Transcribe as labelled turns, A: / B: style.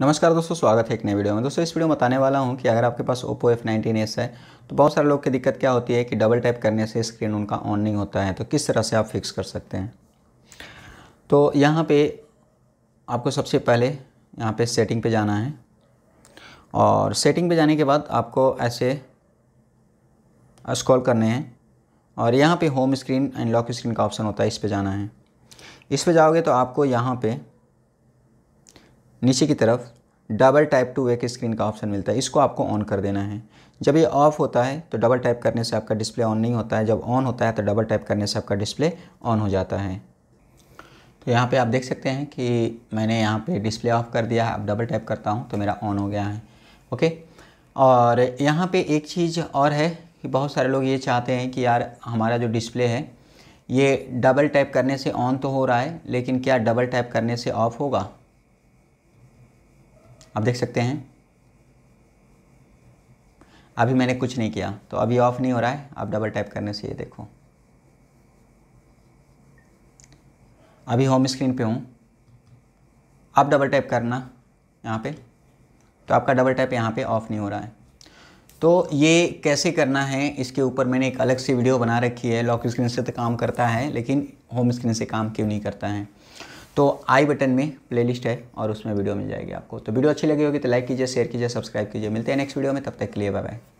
A: नमस्कार दोस्तों स्वागत है एक नए वीडियो में दोस्तों इस वीडियो में बताने वाला हूं कि अगर आपके पास ओप्पो एफ नाइनटीन एस है तो बहुत सारे लोग की दिक्कत क्या होती है कि डबल टैप करने से स्क्रीन उनका ऑन नहीं होता है तो किस तरह से आप फिक्स कर सकते हैं तो यहाँ पर आपको सबसे पहले यहाँ पर सेटिंग पर जाना है और सेटिंग पर जाने के बाद आपको ऐसे स्क्रॉल करने हैं और यहाँ पर home screen and lock screen का ऑप्शन होता है इस पर जाना है इस पर जाओगे तो आपको यहाँ पर नीचे की तरफ डबल टाइप टू वे के स्क्रीन का ऑप्शन मिलता है इसको आपको ऑन कर देना है जब ये ऑफ होता है तो डबल टाइप करने से आपका डिस्प्ले ऑन नहीं होता है जब ऑन होता है तो डबल टाइप करने से आपका डिस्प्ले ऑन हो जाता है तो यहाँ पे आप देख सकते हैं कि मैंने यहाँ पे डिस्प्ले ऑफ कर दिया है अब डबल टाइप करता हूँ तो मेरा ऑन हो गया है ओके और यहाँ पर एक चीज़ और है कि बहुत सारे लोग ये चाहते हैं कि यार हमारा जो डिस्प्ले है ये डबल टाइप करने से ऑन तो हो रहा है लेकिन क्या डबल टाइप करने से ऑफ़ होगा आप देख सकते हैं अभी मैंने कुछ नहीं किया तो अभी ऑफ नहीं हो रहा है आप डबल टैप करने से ये देखो अभी होम स्क्रीन पे हूँ आप डबल टैप करना यहाँ पे तो आपका डबल टैप यहाँ पे ऑफ नहीं हो रहा है तो ये कैसे करना है इसके ऊपर मैंने एक अलग से वीडियो बना रखी है लॉक स्क्रीन से तो काम करता है लेकिन होम स्क्रीन से काम क्यों नहीं करता है तो आई बटन में प्लेलिस्ट है और उसमें वीडियो मिल जाएगी आपको तो वीडियो अच्छी लगी होगी तो लाइक कीजिए शेयर कीजिए सब्सक्राइब कीजिए मिलते हैं नेक्स्ट वीडियो में तब तक के लिए बाय बाय